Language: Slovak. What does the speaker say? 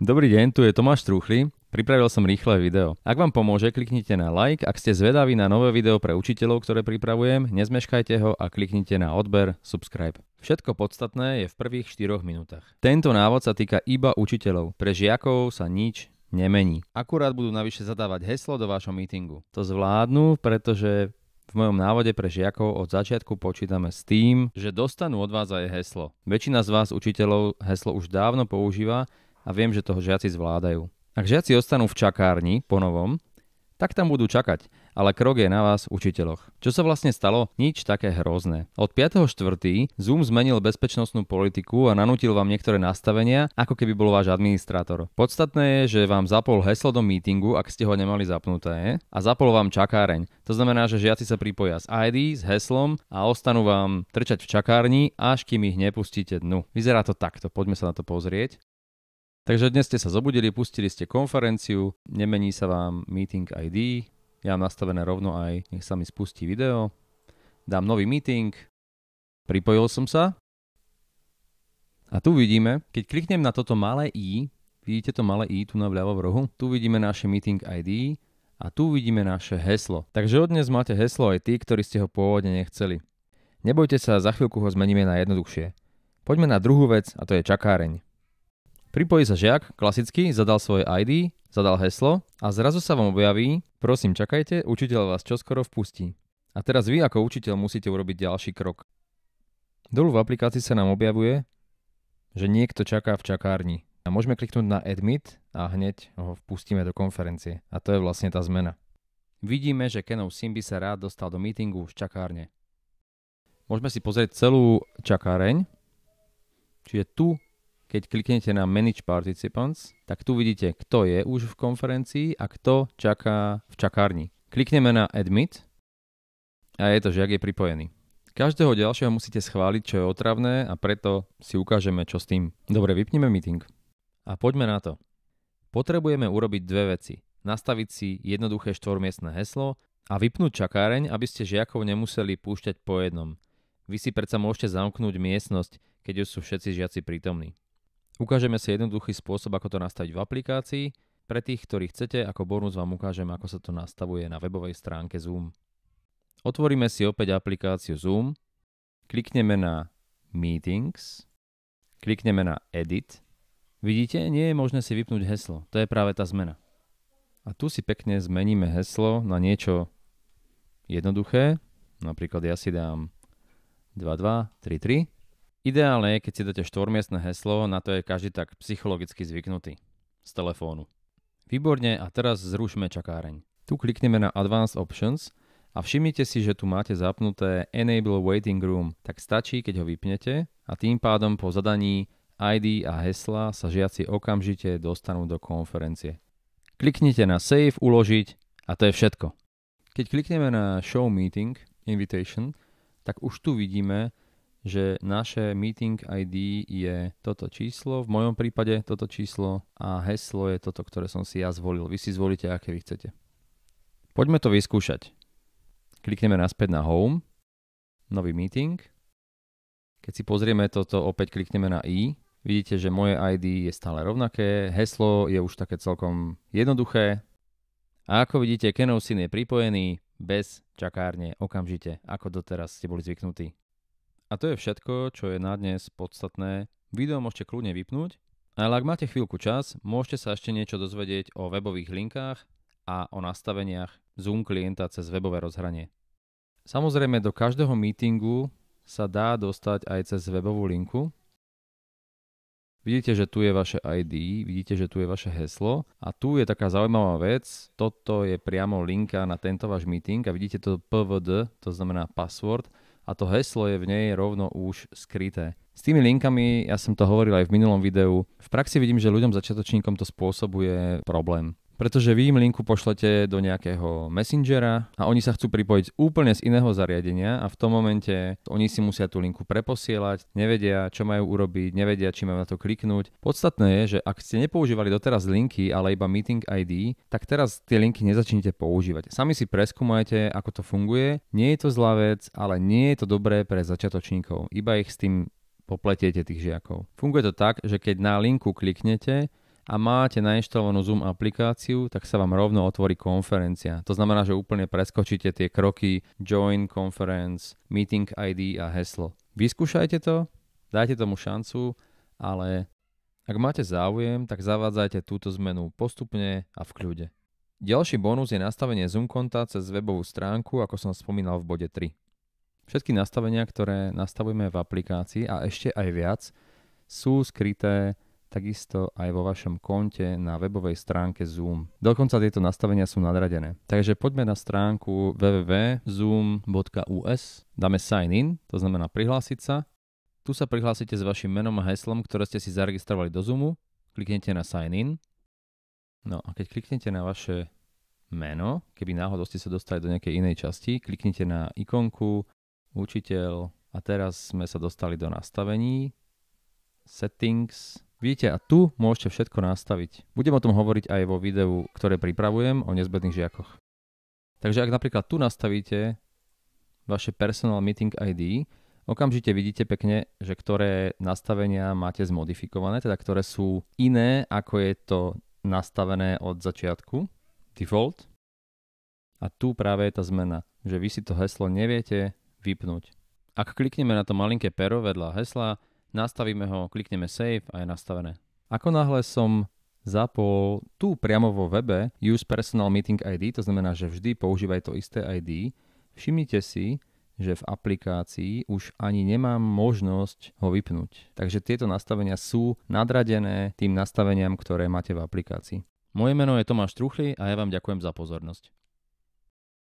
Dobrý deň, tu je Tomáš Truchli. Pripravil som rýchle video. Ak vám pomôže, kliknite na like. Ak ste zvedaví na nové video pre učiteľov, ktoré pripravujem, nezmeškajte ho a kliknite na odber, subscribe. Všetko podstatné je v prvých 4 minútach. Tento návod sa týka iba učiteľov. Pre žiakov sa nič nemení. Akurát budú navyše zadávať heslo do vášho meetingu. To zvládnu, pretože v mojom návode pre žiakov od začiatku počítame s tým, že dostanú od vás aj heslo. Väčšina z vás učiteľov heslo už dávno používa, a viem, že toho žiaci zvládajú. Ak žiaci ostanú v čakárni po novom, tak tam budú čakať, ale krok je na vás, učiteľoch. Čo sa vlastne stalo? Nič také hrozné. Od 5.4. Zoom zmenil bezpečnostnú politiku a nanútil vám niektoré nastavenia, ako keby bol váš administrátor. Podstatné je, že vám zapol heslo do meetingu, ak ste ho nemali zapnuté, a zapol vám čakáreň. To znamená, že žiaci sa pripoja s ID, s heslom a ostanú vám trčať v čakárni, až kým ich nepustíte dnu. Vyzerá to takto, poďme sa na to pozrieť. Takže dnes ste sa zobudili, pustili ste konferenciu, nemení sa vám meeting ID, ja mám nastavené rovno aj, nech sa mi spustí video, dám nový meeting, pripojil som sa a tu vidíme, keď kliknem na toto malé i, vidíte to malé i tu na vľavo v rohu, tu vidíme naše meeting ID a tu vidíme naše heslo. Takže od dnes máte heslo aj tí, ktorí ste ho pôvodne nechceli. Nebojte sa, za chvíľku ho zmeníme na jednoduchšie. Poďme na druhú vec a to je čakáreň. Pripojí sa žiak, klasicky, zadal svoje ID, zadal heslo a zrazu sa vám objaví, prosím čakajte, učiteľ vás čoskoro vpustí. A teraz vy ako učiteľ musíte urobiť ďalší krok. Dolu v aplikácii sa nám objavuje, že niekto čaká v čakárni. A môžeme kliknúť na Admit a hneď ho vpustíme do konferencie. A to je vlastne tá zmena. Vidíme, že Kenov Simby sa rád dostal do meetingu v čakárne. Môžeme si pozrieť celú čakáreň. Čiže tu keď kliknete na Manage Participants, tak tu vidíte, kto je už v konferencii a kto čaká v čakárni. Klikneme na Admit a je to žiak je pripojený. Každého ďalšieho musíte schváliť, čo je otravné a preto si ukážeme, čo s tým. Dobre, vypneme meeting. A poďme na to. Potrebujeme urobiť dve veci. Nastaviť si jednoduché štvormiestne heslo a vypnúť čakáreň, aby ste žiakov nemuseli púšťať po jednom. Vy si predsa môžete zamknúť miestnosť, keď už sú všetci žiaci prítomní. Ukážeme si jednoduchý spôsob, ako to nastaviť v aplikácii. Pre tých, ktorí chcete, ako bonus vám ukážem, ako sa to nastavuje na webovej stránke Zoom. Otvoríme si opäť aplikáciu Zoom, klikneme na Meetings, klikneme na Edit. Vidíte, nie je možné si vypnúť heslo. To je práve tá zmena. A tu si pekne zmeníme heslo na niečo jednoduché. Napríklad ja si dám 2233 Ideálne je, keď si dáte štvormiestne heslo, na to je každý tak psychologicky zvyknutý. Z telefónu. Výborne a teraz zrušme čakáreň. Tu klikneme na Advanced Options a všimnite si, že tu máte zapnuté Enable Waiting Room, tak stačí, keď ho vypnete a tým pádom po zadaní ID a hesla sa žiaci okamžite dostanú do konferencie. Kliknite na Save, uložiť a to je všetko. Keď klikneme na Show Meeting Invitation, tak už tu vidíme, že naše meeting ID je toto číslo, v mojom prípade toto číslo a heslo je toto, ktoré som si ja zvolil. Vy si zvolíte, aké vy chcete. Poďme to vyskúšať. Klikneme naspäť na Home, nový meeting. Keď si pozrieme toto, opäť klikneme na i. Vidíte, že moje ID je stále rovnaké, heslo je už také celkom jednoduché. A ako vidíte, Kenosyn je pripojený bez čakárne okamžite, ako doteraz ste boli zvyknutí. A to je všetko, čo je na dnes podstatné. Video môžete kľudne vypnúť, ale ak máte chvíľku čas, môžete sa ešte niečo dozvedieť o webových linkách a o nastaveniach Zoom klienta cez webové rozhranie. Samozrejme, do každého meetingu sa dá dostať aj cez webovú linku. Vidíte, že tu je vaše ID, vidíte, že tu je vaše heslo a tu je taká zaujímavá vec. Toto je priamo linka na tento váš meeting a vidíte to PVD, to znamená password a to heslo je v nej rovno už skryté. S tými linkami, ja som to hovoril aj v minulom videu, v praxi vidím, že ľuďom začiatočníkom to spôsobuje problém pretože vy im linku pošlete do nejakého messengera a oni sa chcú pripojiť úplne z iného zariadenia a v tom momente oni si musia tú linku preposielať, nevedia, čo majú urobiť, nevedia, či majú na to kliknúť. Podstatné je, že ak ste nepoužívali doteraz linky, ale iba Meeting ID, tak teraz tie linky nezačnite používať. Sami si preskúmajte, ako to funguje. Nie je to zlá vec, ale nie je to dobré pre začiatočníkov. Iba ich s tým popletiete tých žiakov. Funguje to tak, že keď na linku kliknete, a máte nainštalovanú Zoom aplikáciu, tak sa vám rovno otvorí konferencia. To znamená, že úplne preskočíte tie kroky Join Conference, Meeting ID a heslo. Vyskúšajte to, dajte tomu šancu, ale ak máte záujem, tak zavádzajte túto zmenu postupne a v kľude. Ďalší bonus je nastavenie Zoom konta cez webovú stránku, ako som spomínal v bode 3. Všetky nastavenia, ktoré nastavujeme v aplikácii a ešte aj viac, sú skryté takisto aj vo vašom konte na webovej stránke Zoom. Dokonca tieto nastavenia sú nadradené. Takže poďme na stránku www.zoom.us, dáme sign in, to znamená prihlásiť sa. Tu sa prihlásite s vašim menom a heslom, ktoré ste si zaregistrovali do Zoomu, kliknete na sign in. No a keď kliknete na vaše meno, keby náhodou ste sa dostali do nejakej inej časti, kliknite na ikonku učiteľ a teraz sme sa dostali do nastavení settings Vidíte, a tu môžete všetko nastaviť. Budem o tom hovoriť aj vo videu, ktoré pripravujem o nezbedných žiakoch. Takže ak napríklad tu nastavíte vaše personal meeting ID, okamžite vidíte pekne, že ktoré nastavenia máte zmodifikované, teda ktoré sú iné, ako je to nastavené od začiatku, default. A tu práve je tá zmena, že vy si to heslo neviete vypnúť. Ak klikneme na to malinké pero vedľa hesla, nastavíme ho, klikneme save a je nastavené. Ako náhle som zapol tu priamo vo webe Use Personal Meeting ID, to znamená, že vždy používaj to isté ID, všimnite si, že v aplikácii už ani nemám možnosť ho vypnúť. Takže tieto nastavenia sú nadradené tým nastaveniam, ktoré máte v aplikácii. Moje meno je Tomáš Truchli a ja vám ďakujem za pozornosť.